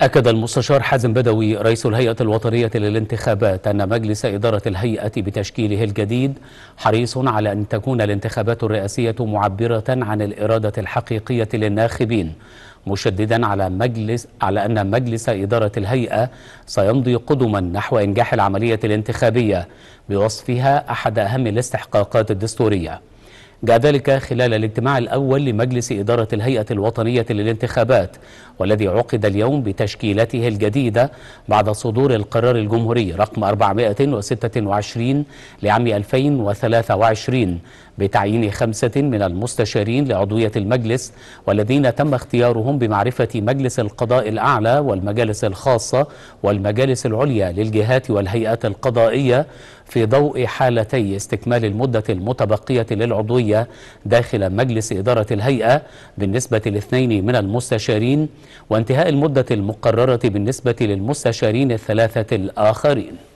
أكد المستشار حازم بدوي رئيس الهيئة الوطنية للانتخابات أن مجلس إدارة الهيئة بتشكيله الجديد حريص على أن تكون الانتخابات الرئاسية معبرة عن الإرادة الحقيقية للناخبين مشددا على مجلس على أن مجلس إدارة الهيئة سيمضي قدما نحو إنجاح العملية الانتخابية بوصفها أحد أهم الاستحقاقات الدستورية جاء ذلك خلال الاجتماع الأول لمجلس إدارة الهيئة الوطنية للانتخابات والذي عقد اليوم بتشكيلته الجديدة بعد صدور القرار الجمهوري رقم 426 لعام 2023 بتعيين خمسة من المستشارين لعضوية المجلس والذين تم اختيارهم بمعرفة مجلس القضاء الأعلى والمجالس الخاصة والمجالس العليا للجهات والهيئات القضائية في ضوء حالتي استكمال المدة المتبقية للعضوية داخل مجلس إدارة الهيئة بالنسبة لاثنين من المستشارين وانتهاء المدة المقررة بالنسبة للمستشارين الثلاثة الآخرين